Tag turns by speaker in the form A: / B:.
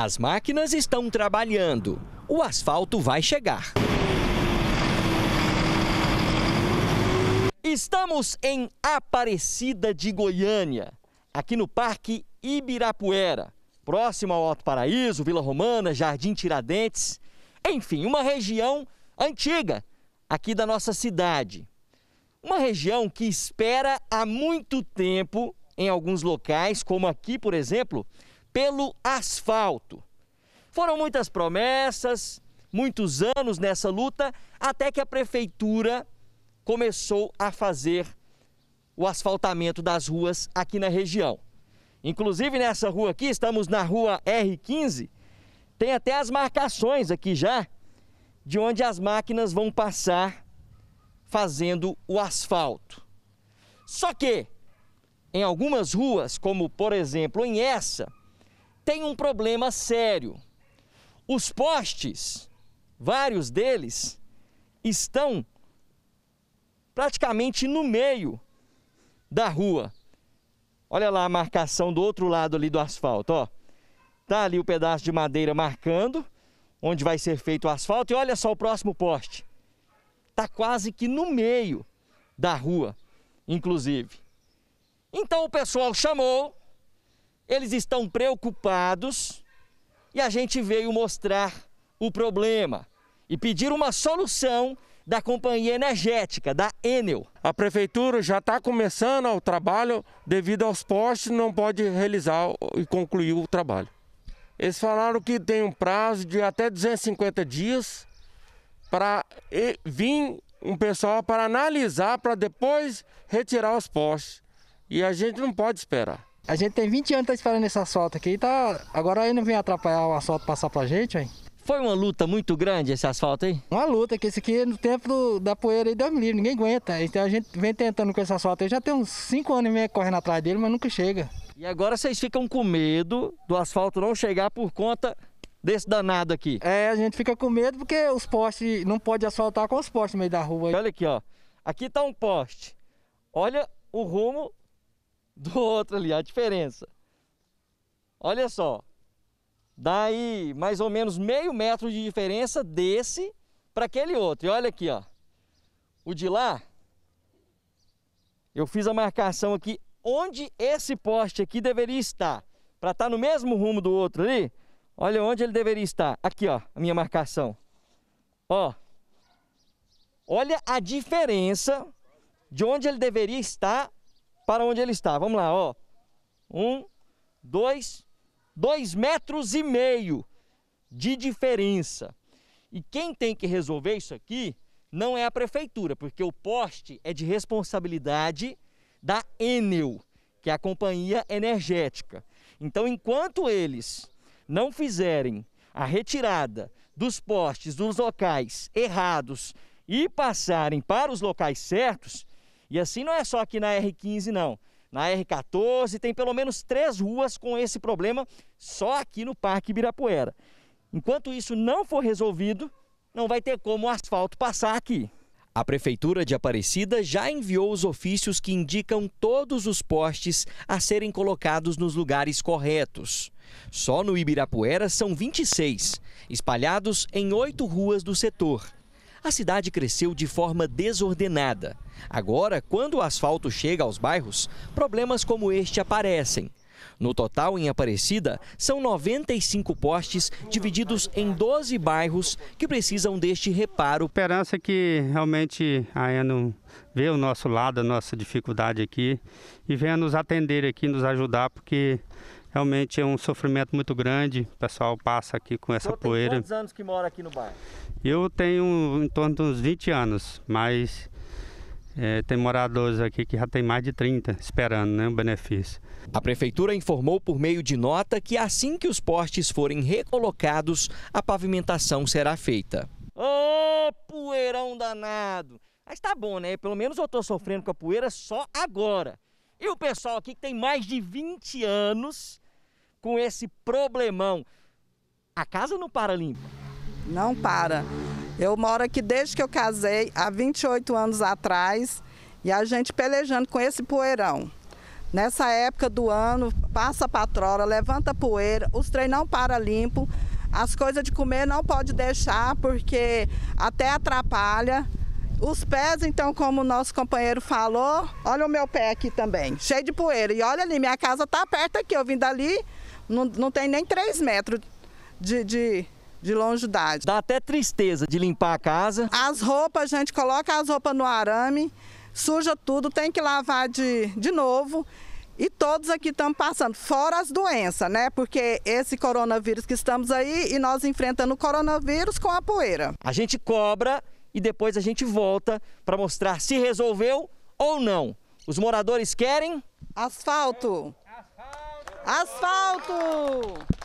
A: As máquinas estão trabalhando. O asfalto vai chegar. Estamos em Aparecida de Goiânia, aqui no Parque Ibirapuera, próximo ao Alto Paraíso, Vila Romana, Jardim Tiradentes, enfim, uma região antiga aqui da nossa cidade. Uma região que espera há muito tempo, em alguns locais, como aqui, por exemplo, pelo asfalto. Foram muitas promessas, muitos anos nessa luta, até que a prefeitura começou a fazer o asfaltamento das ruas aqui na região. Inclusive nessa rua aqui, estamos na rua R15, tem até as marcações aqui já de onde as máquinas vão passar fazendo o asfalto. Só que em algumas ruas, como por exemplo em essa, tem um problema sério. Os postes, vários deles, estão praticamente no meio da rua. Olha lá a marcação do outro lado ali do asfalto, ó. Tá ali o pedaço de madeira marcando onde vai ser feito o asfalto e olha só o próximo poste. Tá quase que no meio da rua, inclusive. Então o pessoal chamou eles estão preocupados e a gente veio mostrar o problema e pedir uma solução da companhia energética, da Enel. A prefeitura já está começando o trabalho, devido aos postes, não pode realizar e concluir o trabalho. Eles falaram que tem um prazo de até 250 dias para vir um pessoal para analisar, para depois retirar os postes. E a gente não pode esperar. A gente tem 20 anos tá esperando esse asfalto aqui. Tá... Agora aí não vem atrapalhar o asfalto passar pra gente, hein? Foi uma luta muito grande esse asfalto aí? Uma luta, que esse aqui é no tempo do, da poeira aí deu livre, ninguém aguenta. Então a gente vem tentando com esse asfalto aí, já tem uns 5 anos e meio correndo atrás dele, mas nunca chega. E agora vocês ficam com medo do asfalto não chegar por conta desse danado aqui? É, a gente fica com medo porque os postes, não pode asfaltar com os postes no meio da rua. Olha aqui, ó. Aqui tá um poste. Olha o rumo do outro ali, a diferença. Olha só, daí mais ou menos meio metro de diferença desse para aquele outro. E olha aqui, ó. O de lá, eu fiz a marcação aqui onde esse poste aqui deveria estar. Para estar tá no mesmo rumo do outro ali, olha onde ele deveria estar. Aqui, ó, a minha marcação. Ó. Olha a diferença de onde ele deveria estar para onde ele está. Vamos lá, ó. Um, dois, dois metros e meio de diferença. E quem tem que resolver isso aqui não é a prefeitura, porque o poste é de responsabilidade da Enel, que é a companhia energética. Então, enquanto eles não fizerem a retirada dos postes dos locais errados e passarem para os locais certos, e assim não é só aqui na R15 não. Na R14 tem pelo menos três ruas com esse problema só aqui no Parque Ibirapuera. Enquanto isso não for resolvido, não vai ter como o asfalto passar aqui. A Prefeitura de Aparecida já enviou os ofícios que indicam todos os postes a serem colocados nos lugares corretos. Só no Ibirapuera são 26, espalhados em oito ruas do setor a cidade cresceu de forma desordenada. Agora, quando o asfalto chega aos bairros, problemas como este aparecem. No total, em Aparecida, são 95 postes divididos em 12 bairros que precisam deste reparo. A esperança é que realmente a ENO vê o nosso lado, a nossa dificuldade aqui e venha nos atender aqui, nos ajudar, porque Realmente é um sofrimento muito grande. O pessoal passa aqui com essa então, poeira. Tem quantos anos que mora aqui no bairro? Eu tenho em torno dos 20 anos, mas é, tem moradores aqui que já tem mais de 30 esperando né, o benefício. A prefeitura informou por meio de nota que assim que os postes forem recolocados, a pavimentação será feita. Ô, oh, poeirão danado! Mas tá bom, né? Pelo menos eu estou sofrendo com a poeira só agora. E o pessoal aqui que tem mais de 20 anos com esse problemão.
B: A casa não para limpa? Não para. Eu moro aqui desde que eu casei, há 28 anos atrás, e a gente pelejando com esse poeirão. Nessa época do ano, passa a patroa, levanta a poeira, os trem não para limpo, as coisas de comer não pode deixar, porque até atrapalha. Os pés, então, como o nosso companheiro falou, olha o meu pé aqui também, cheio de poeira. E olha ali, minha casa está perto aqui, eu vim dali, não, não tem nem 3 metros de, de de longidade. Dá até tristeza de limpar a casa. As roupas, a gente coloca as roupas no arame, suja tudo, tem que lavar de, de novo. E todos aqui estão passando, fora as doenças, né? Porque esse coronavírus que estamos aí e nós enfrentando o coronavírus com a poeira.
A: A gente cobra e depois a gente volta para mostrar se resolveu ou não. Os moradores querem asfalto. Asfalto!